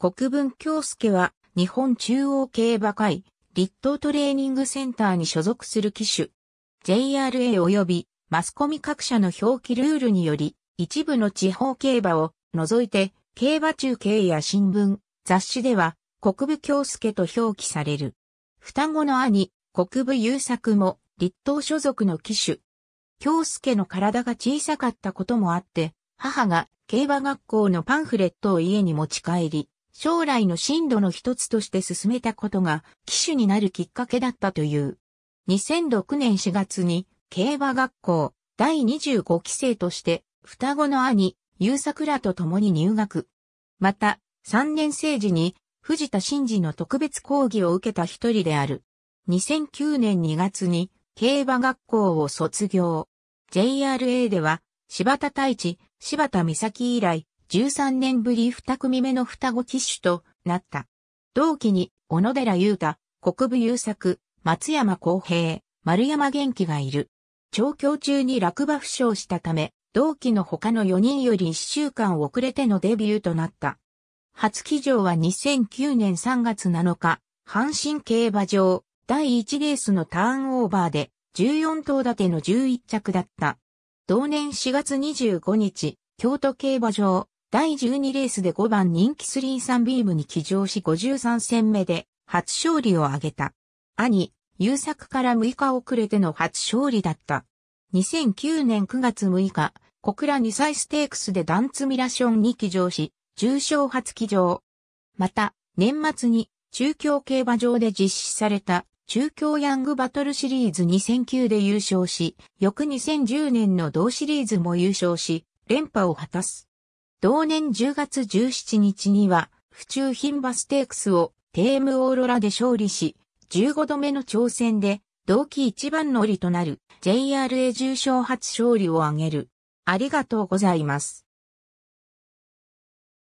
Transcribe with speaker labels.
Speaker 1: 国分京介は日本中央競馬会立東トレーニングセンターに所属する機種 JRA 及びマスコミ各社の表記ルールにより一部の地方競馬を除いて競馬中継や新聞、雑誌では国分京介と表記される。双子の兄、国分優作も立東所属の機種。京介の体が小さかったこともあって、母が競馬学校のパンフレットを家に持ち帰り、将来の進路の一つとして進めたことが、騎手になるきっかけだったという。2006年4月に、競馬学校第25期生として、双子の兄、優作らと共に入学。また、3年生時に、藤田真嗣の特別講義を受けた一人である。2009年2月に、競馬学校を卒業。JRA では、柴田太一、柴田美咲以来、13年ぶり2組目の双子機種となった。同期に、小野寺優太、国部優作、松山光平、丸山元気がいる。調教中に落馬負傷したため、同期の他の4人より1週間遅れてのデビューとなった。初騎乗は2009年3月7日、阪神競馬場第1レースのターンオーバーで14頭立ての11着だった。同年4月25日、京都競馬場第12レースで5番人気スリーサンビームに騎乗し53戦目で初勝利を挙げた。兄、優作から6日遅れての初勝利だった。2009年9月6日、小倉2歳ステークスでダンツミラションに騎乗し、重賞初騎乗。また、年末に中京競馬場で実施された中京ヤングバトルシリーズ2009で優勝し、翌2010年の同シリーズも優勝し、連覇を果たす。同年10月17日には、府中品馬ステークスをテームオーロラで勝利し、15度目の挑戦で、同期一番乗りとなる JRA 重賞初勝利を挙げる。ありがとうございます。